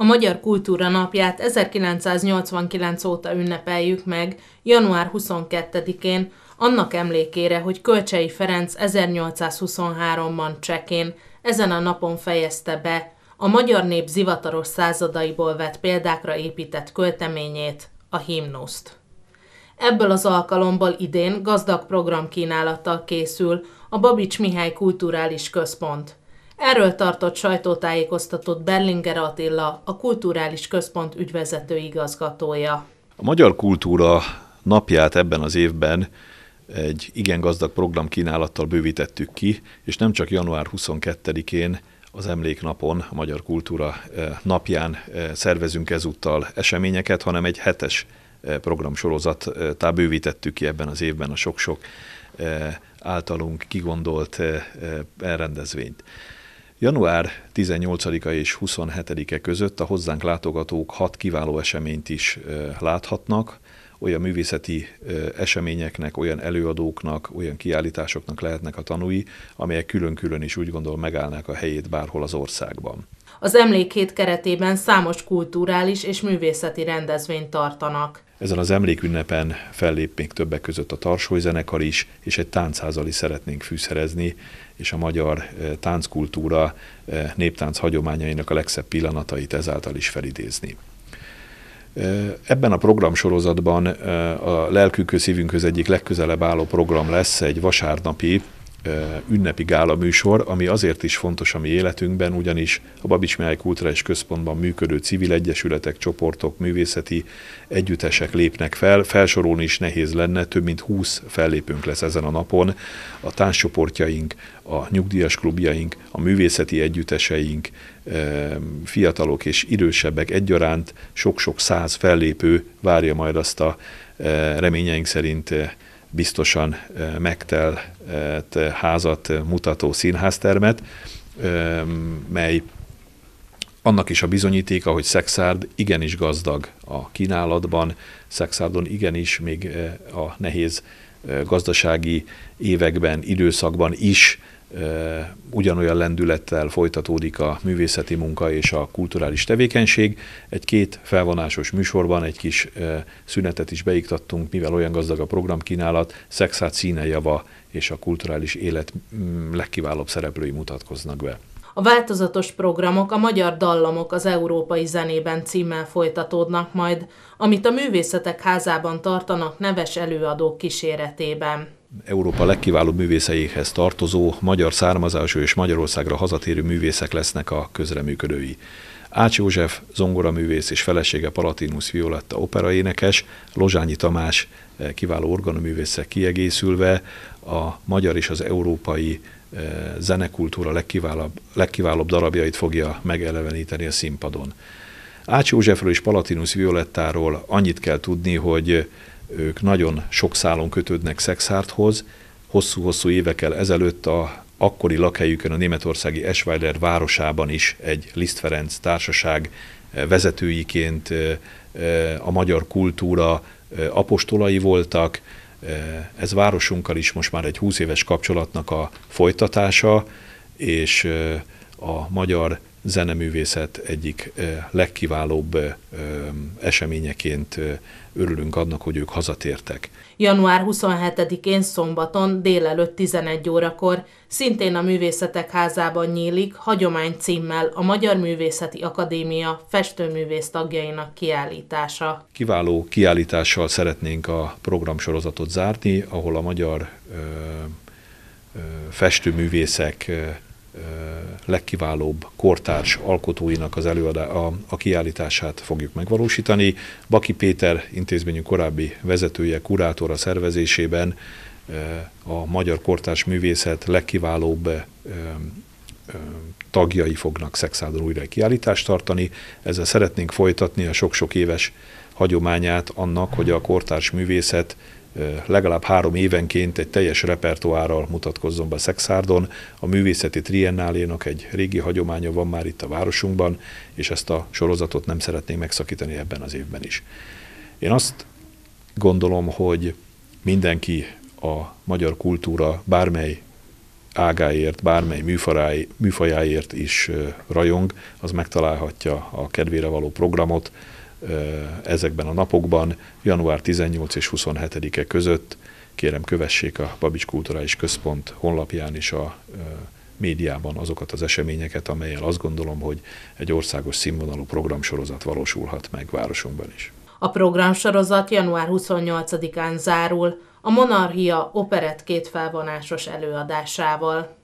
A Magyar Kultúra Napját 1989 óta ünnepeljük meg, január 22-én, annak emlékére, hogy Kölcsei Ferenc 1823-ban Csekén ezen a napon fejezte be a magyar nép zivataros századaiból vett példákra épített költeményét, a himnuszt. Ebből az alkalomból idén gazdag programkínálattal készül a Babics Mihály Kulturális Központ – Erről tartott sajtótájékoztatót Berlinger Attila, a Kulturális Központ ügyvezető igazgatója. A Magyar Kultúra napját ebben az évben egy igen gazdag programkínálattal bővítettük ki, és nem csak január 22-én az emléknapon, a Magyar Kultúra eh, napján eh, szervezünk ezúttal eseményeket, hanem egy hetes eh, programsorozattá bővítettük ki ebben az évben a sok-sok általunk kigondolt elrendezvényt. Január 18-a és 27-e között a hozzánk látogatók hat kiváló eseményt is láthatnak, olyan művészeti eseményeknek, olyan előadóknak, olyan kiállításoknak lehetnek a tanúi, amelyek külön-külön is úgy gondol megállnák a helyét bárhol az országban. Az emlékét keretében számos kulturális és művészeti rendezvényt tartanak. Ezen az emlékünnepen fellép még többek között a Tarsói zenekar is, és egy táncházali is szeretnénk fűszerezni, és a magyar eh, tánckultúra eh, néptánc hagyományainak a legszebb pillanatait ezáltal is felidézni. Eh, ebben a programsorozatban a lelkünkhöz, szívünkhöz egyik legközelebb álló program lesz egy vasárnapi ünnepi gála műsor, ami azért is fontos a mi életünkben, ugyanis a Babics Mihály Kulturális Központban működő civil egyesületek, csoportok, művészeti együttesek lépnek fel, felsorolni is nehéz lenne, több mint 20 fellépünk lesz ezen a napon, a társcsoportjaink, a nyugdíjas klubjaink, a művészeti együtteseink, fiatalok és idősebbek egyaránt sok-sok száz fellépő várja majd azt a reményeink szerint biztosan megtelt házat mutató színháztermet, mely annak is a bizonyítéka, hogy Szexárd igenis gazdag a kínálatban, Szexárdon igenis még a nehéz gazdasági években, időszakban is ugyanolyan lendülettel folytatódik a művészeti munka és a kulturális tevékenység. Egy két felvonásos műsorban egy kis szünetet is beiktattunk, mivel olyan gazdag a programkínálat, szexát színejava és a kulturális élet mm, legkiválóbb szereplői mutatkoznak be. A változatos programok a Magyar Dallamok az Európai Zenében címmel folytatódnak majd, amit a Művészetek Házában tartanak neves előadók kíséretében. Európa legkiválóbb művészeihez tartozó, magyar származású és Magyarországra hazatérő művészek lesznek a közreműködői. Ács József, zongora művész és felesége Palatinus Violetta operaénekes, Lozsányi Tamás eh, kiváló organoművészek kiegészülve a magyar és az európai eh, zenekultúra legkiválóbb, legkiválóbb darabjait fogja megeleveníteni a színpadon. Ács Józsefről és Palatinus Violettáról annyit kell tudni, hogy ők nagyon sok szálon kötődnek Szexhárthoz. Hosszú-hosszú évekkel ezelőtt a akkori lakhelyükön a németországi Eschweiler városában is egy Liszt Ferenc társaság eh, vezetőiként eh, eh, a magyar kultúra apostolai voltak. Ez városunkkal is most már egy 20 éves kapcsolatnak a folytatása, és a magyar zeneművészet egyik legkiválóbb eseményeként örülünk annak, hogy ők hazatértek. Január 27-én szombaton délelőtt 11 órakor szintén a Művészetek Házában nyílik hagyomány címmel a Magyar Művészeti Akadémia festőművész tagjainak kiállítása. Kiváló kiállítással szeretnénk a programsorozatot zárni, ahol a magyar ö, ö, festőművészek ö, legkiválóbb kortárs alkotóinak az előadá, a, a kiállítását fogjuk megvalósítani. Baki Péter intézményünk korábbi vezetője, kurátora szervezésében a magyar kortárs művészet legkiválóbb tagjai fognak Szexádon újra kiállítást tartani. Ezzel szeretnénk folytatni a sok-sok éves hagyományát annak, hogy a kortárs művészet legalább három évenként egy teljes repertoárral mutatkozzon be Szexárdon. A művészeti triennálénak egy régi hagyománya van már itt a városunkban, és ezt a sorozatot nem szeretnénk megszakítani ebben az évben is. Én azt gondolom, hogy mindenki a magyar kultúra bármely ágáért, bármely műfajáért is rajong, az megtalálhatja a kedvére való programot, ezekben a napokban, január 18 és 27-e között kérem kövessék a Babics Kulturális Központ honlapján is a médiában azokat az eseményeket, amelyel azt gondolom, hogy egy országos színvonalú programsorozat valósulhat meg városunkban is. A programsorozat január 28-án zárul, a Monarchia operett két felvonásos előadásával.